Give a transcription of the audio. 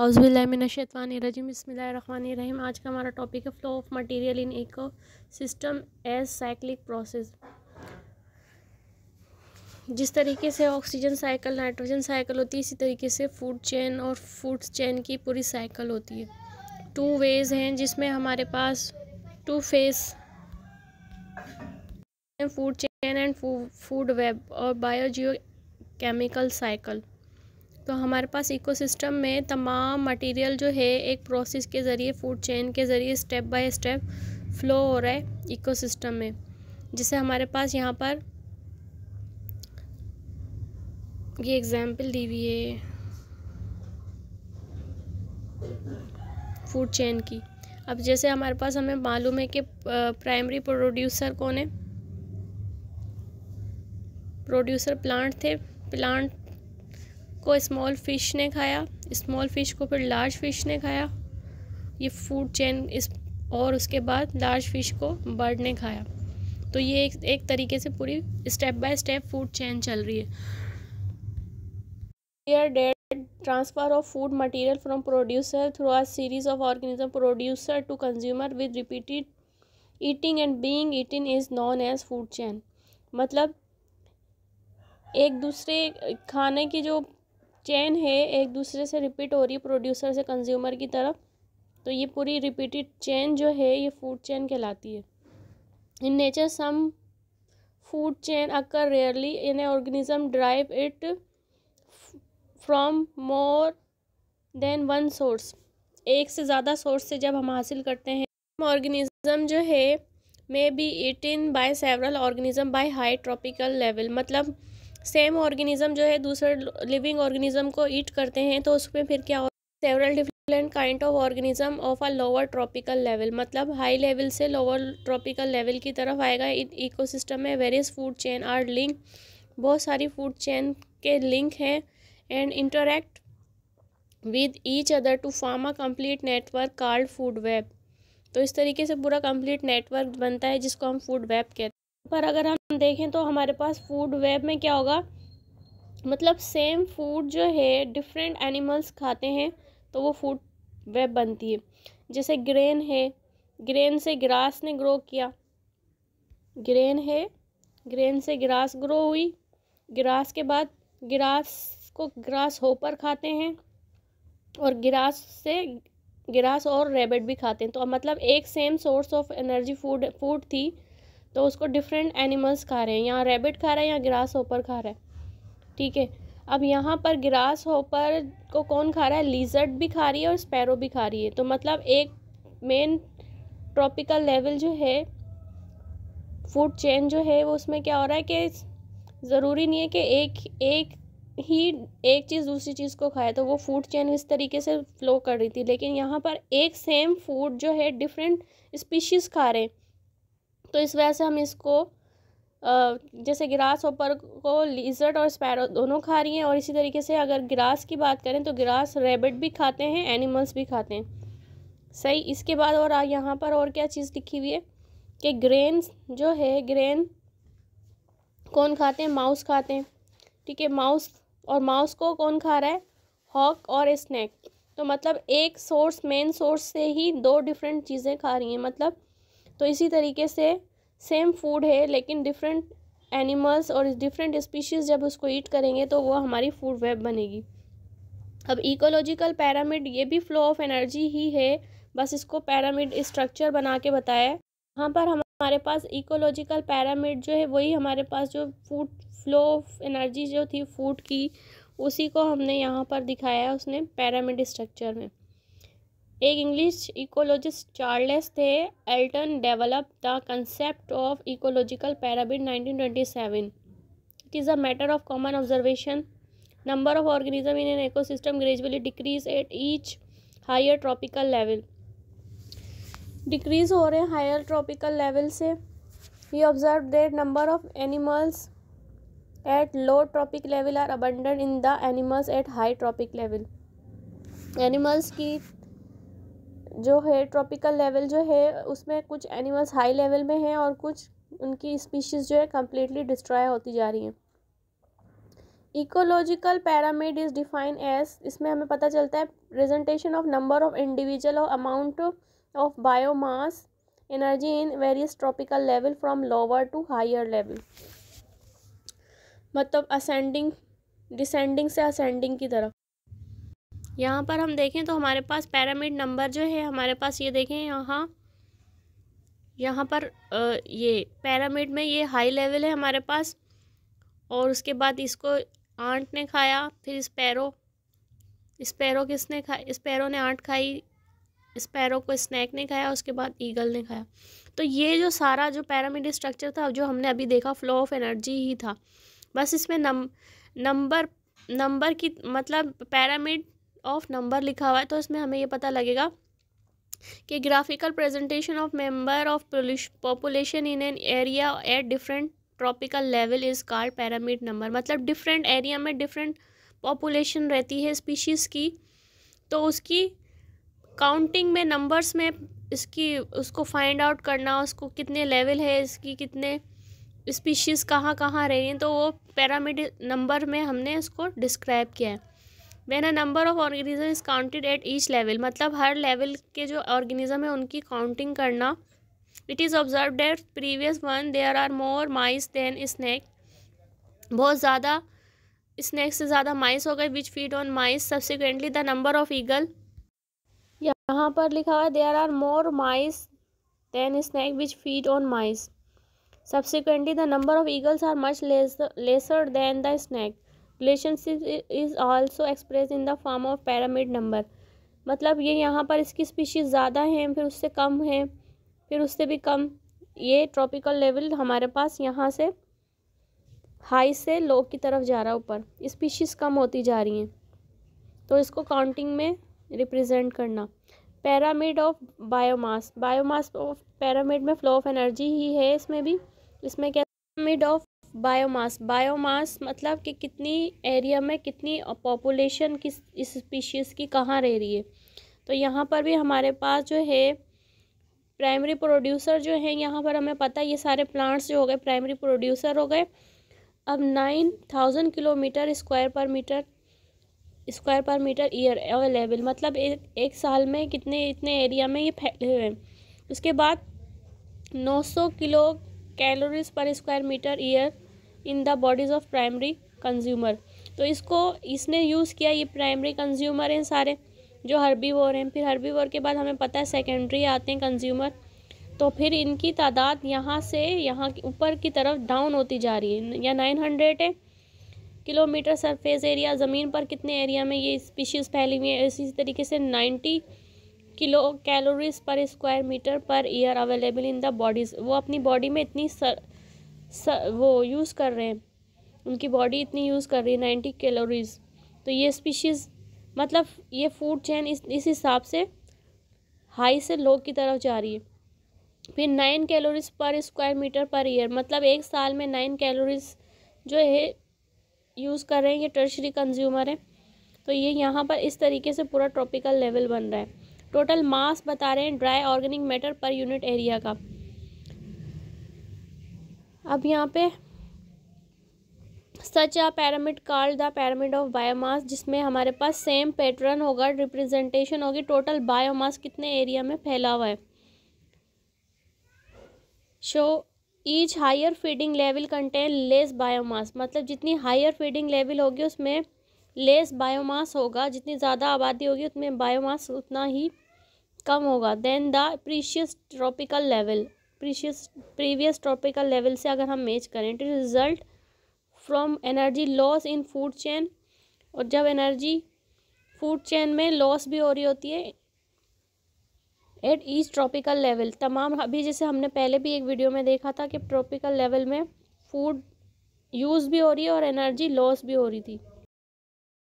हाउसबिल्लाशतवानरजीम बसमीम आज का हमारा टॉपिक है flow of material in ecosystem as cyclic process जिस तरीके से ऑक्सीजन साइकिल नाइट्रोजन साइकिल होती है इसी तरीके से फूड चेन और फूड चेन की पूरी साइकिल होती है टू वेज हैं जिसमें हमारे पास two phase food chain and food web और बायोजियो केमिकल साइकिल तो हमारे पास इकोसिस्टम में तमाम मटेरियल जो है एक प्रोसेस के ज़रिए फूड चेन के ज़रिए स्टेप बाय स्टेप फ्लो हो रहा है इकोसिस्टम में जिसे हमारे पास यहाँ पर ये एग्जांपल दी हुई है फूड चेन की अब जैसे हमारे पास हमें मालूम है कि प्राइमरी प्रोड्यूसर कौन है प्रोड्यूसर प्लांट थे प्लांट को स्मॉल फ़िश ने खाया स्मॉल फ़िश को फिर लार्ज फ़िश ने खाया ये फूड चेन इस और उसके बाद लार्ज फ़िश को बर्ड ने खाया तो ये एक, एक तरीके से पूरी step by step food chain चल रही है dead transfer of food material from producer through are series of organism producer to consumer with repeated eating and being eating is known as food chain मतलब एक दूसरे खाने की जो chain है एक दूसरे से रिपीट हो रही है प्रोड्यूसर से कंज्यूमर की तरफ तो ये पूरी रिपीटेड चेन जो है ये फूड चेन कहलाती है in nature some food chain occur rarely in a organism drive it from more than one source एक से ज़्यादा सोर्स से जब हम हासिल करते हैं ऑर्गेनिज्म जो है may be eaten by several organism by high tropical level मतलब सेम ऑर्गेनिज्म जो है दूसरे लिविंग ऑर्गेनिज्म को ईट करते हैं तो उसमें फिर क्या several different kind of organism of a lower tropical level मतलब हाई लेवल से लोअर ट्रॉपिकल लेवल की तरफ आएगा इन इकोसिस्टम में various food chain are link बहुत सारी फूड चेन के लिंक हैं and interact with each other to form a complete network called food web तो इस तरीके से पूरा कम्प्लीट नेटवर्क बनता है जिसको हम फूड वेब कहते हैं पर अगर हम देखें तो हमारे पास फूड वेब में क्या होगा मतलब सेम फूड जो है डिफरेंट एनिमल्स खाते हैं तो वो फूड वेब बनती है जैसे ग्रेन है ग्रेन से ग्रास ने ग्रो किया ग्रेन है ग्रेन से ग्रास ग्रो हुई ग्रास के बाद ग्रास को ग्रास होपर खाते हैं और ग्रास से ग्रास और रैबिट भी खाते हैं तो मतलब एक same source of energy food food थी तो उसको डिफरेंट एनिमल्स खा रहे हैं यहाँ रेबिट खा रहा है यहाँ ग्रास होपर खा रहा है ठीक है अब यहाँ पर ग्रास होपर को कौन खा रहा है लीजर्ड भी खा रही है और स्पैरो भी खा रही है तो मतलब एक मेन ट्रॉपिकल लेवल जो है फूड चेन जो है वो उसमें क्या हो रहा है कि ज़रूरी नहीं है कि एक एक ही एक चीज़ दूसरी चीज़ को खाए तो वो फूड चेन इस तरीके से फ्लो कर रही थी लेकिन यहाँ पर एक सेम फूड जो है डिफरेंट स्पीशीज़ खा रहे हैं तो इस वजह से हम इसको जैसे ग्रास ऊपर को लीजर्ड और स्पैरो दोनों खा रही हैं और इसी तरीके से अगर ग्रास की बात करें तो ग्रास रेबिट भी खाते हैं एनिमल्स भी खाते हैं सही इसके बाद और यहाँ पर और क्या चीज़ लिखी हुई है कि ग्रेन जो है ग्रेन कौन खाते हैं माउस खाते हैं ठीक है माउस और माउस को कौन खा रहा है हॉक और स्नैक तो मतलब एक सोर्स मेन सोर्स से ही दो डिफरेंट चीज़ें खा रही हैं मतलब तो इसी तरीके से सेम फूड है लेकिन डिफरेंट एनिमल्स और डिफरेंट स्पीशीज़ जब उसको ईट करेंगे तो वो हमारी फूड वेब बनेगी अब इकोलॉजिकल पैरामिड ये भी फ्लो ऑफ एनर्जी ही है बस इसको पैरामिड स्ट्रक्चर बना के बताया यहाँ पर हमारे पास इकोलॉजिकल पैरामिड जो है वही हमारे पास जो फूड फ्लो ऑफ एनर्जी जो थी फूड की उसी को हमने यहाँ पर दिखाया है उसने पैरामिड स्ट्रक्चर में एक इंग्लिश इकोलॉजिस्ट चार्ल्स थे Elton develop the concept of ecological pyramid 1927 it is a matter of common observation number of organism in an ecosystem gradually decrease at each higher tropical level decrease हो रहे हैं higher tropical level से we observe that number of animals at low tropic level are abundant in the animals at high tropic level animals की जो है tropical level जो है उसमें कुछ एनिमल्स हाई लेवल में हैं और कुछ उनकी स्पीशीज़ जो है कम्प्लीटली डिस्ट्रॉय होती जा रही हैं ecological pyramid is define as इसमें हमें पता चलता है presentation of number of individual और amount of biomass energy in various tropical level from lower to higher level मतलब असेंडिंग डिसेंडिंग से असेंडिंग की तरफ यहाँ पर हम देखें तो हमारे पास पैरामिड नंबर जो है हमारे पास ये देखें यहाँ यहाँ पर ये पैरामिड में ये हाई लेवल है हमारे पास और उसके बाद इसको आंट ने खाया फिर स्पैरो स्पैरो किसने खाया स्पैरो ने आंट खाई स्पैरो को स्नैक ने खाया उसके बाद ईगल ने खाया तो ये जो सारा जो पैरामिड स्ट्रक्चर था जो हमने अभी देखा फ्लो ऑफ एनर्जी ही था बस इसमें नम नंबर नंबर की मतलब पैरामिड ऑफ नंबर लिखा हुआ है तो इसमें हमें ये पता लगेगा कि graphical presentation of member of population in an area at different tropical level is called pyramid number मतलब डिफरेंट एरिया में डिफरेंट पॉपुलेशन रहती है स्पीशीज़ की तो उसकी काउंटिंग में नंबर्स में इसकी उसको फाइंड आउट करना उसको कितने लेवल है इसकी कितने स्पीशीज़ कहाँ कहाँ रही हैं तो वो पैरामिड नंबर में हमने इसको डिस्क्राइब किया है when a number of organism is counted at each level मतलब हर लेवल के जो ऑर्गेनिज्म है उनकी काउंटिंग करना it is observe that previous one there are more mice than snake बहुत ज़्यादा स्नैक से ज़्यादा माइस हो गए which feed on mice subsequently the number of eagle यहाँ पर लिखा हुआ है there are more mice than snake which feed on mice subsequently the number of eagles are much lesser than the the relationship is also express in the form of pyramid number मतलब ये यहाँ पर इसकी species ज़्यादा हैं फिर उससे कम हैं फिर उससे भी कम ये ट्रॉपिकल लेवल हमारे पास यहाँ से हाई से लो की तरफ जा रहा है ऊपर स्पीशीज़ कम होती जा रही हैं तो इसको काउंटिंग में रिप्रेजेंट करना pyramid of biomass biomass of pyramid में फ्लो ऑफ एनर्जी ही है इसमें भी इसमें क्या पैरामिड ऑफ बायोमास बायोमास मतलब कि कितनी एरिया में कितनी पॉपुलेशन किस इस स्पीशीज़ की कहाँ रह रही है तो यहाँ पर भी हमारे पास जो है प्राइमरी प्रोड्यूसर जो है यहाँ पर हमें पता है ये सारे प्लांट्स जो हो गए प्राइमरी प्रोड्यूसर हो गए अब nine thousand kilometre square per metre square per metre year available मतलब एक एक साल में कितने इतने एरिया में ये फैले हुए हैं उसके बाद नौ सौ kilo calories per square metre year in the bodies of primary consumer तो इसको इसने यूज़ किया ये प्राइमरी कंज्यूमर हैं सारे जो हरबी वोर हैं फिर हरबी वोर के बाद हमें पता है सेकेंडरी आते हैं कंज्यूमर तो फिर इनकी तादाद यहाँ से यहाँ ऊपर की तरफ डाउन होती जा रही है या नाइन हंड्रेड है किलोमीटर सरफेस एरिया ज़मीन पर कितने एरिया में ये स्पीशीज़ फैली हुई है इसी तरीके से ninety kilo calories per square metre per year available in the bodies वो अपनी बॉडी में इतनी सर, सर, वो यूज़ कर रहे हैं उनकी बॉडी इतनी यूज़ कर रही है नाइन्टी कैलोरीज तो ये स्पीशीज़ मतलब ये फूड चैन इस इस हिसाब से हाई से लो की तरफ जा रही है फिर nine calories per square metre per year मतलब एक साल में नाइन कैलोरीज जो है यूज़ कर रहे हैं ये टर्शरी कंज्यूमर है तो ये यहाँ पर इस तरीके से पूरा ट्रॉपिकल लेवल बन रहा है टोटल मास बता रहे हैं dry organic matter per unit area का अब यहाँ पे such a pyramid called the pyramid of biomass जिसमें हमारे पास सेम पैटर्न होगा रिप्रेजेंटेशन होगी टोटल बायोमास कितने एरिया में फैला हुआ है so each higher feeding level contain less biomass मतलब जितनी हायर फीडिंग लेवल होगी उसमें लेस बायोमास होगा जितनी ज़्यादा आबादी होगी उतने बायोमास उतना ही कम होगा than the precious tropical level precious previous tropical level से अगर हम मेज करें it result from energy loss in food chain और जब एनर्जी फूड चैन में लॉस भी हो रही होती है एट ईच ट्रॉपिकल लेवल तमाम अभी जैसे हमने पहले भी एक वीडियो में देखा था कि ट्रॉपिकल लेवल में फूड यूज़ भी हो रही है और एनर्जी लॉस भी हो रही थी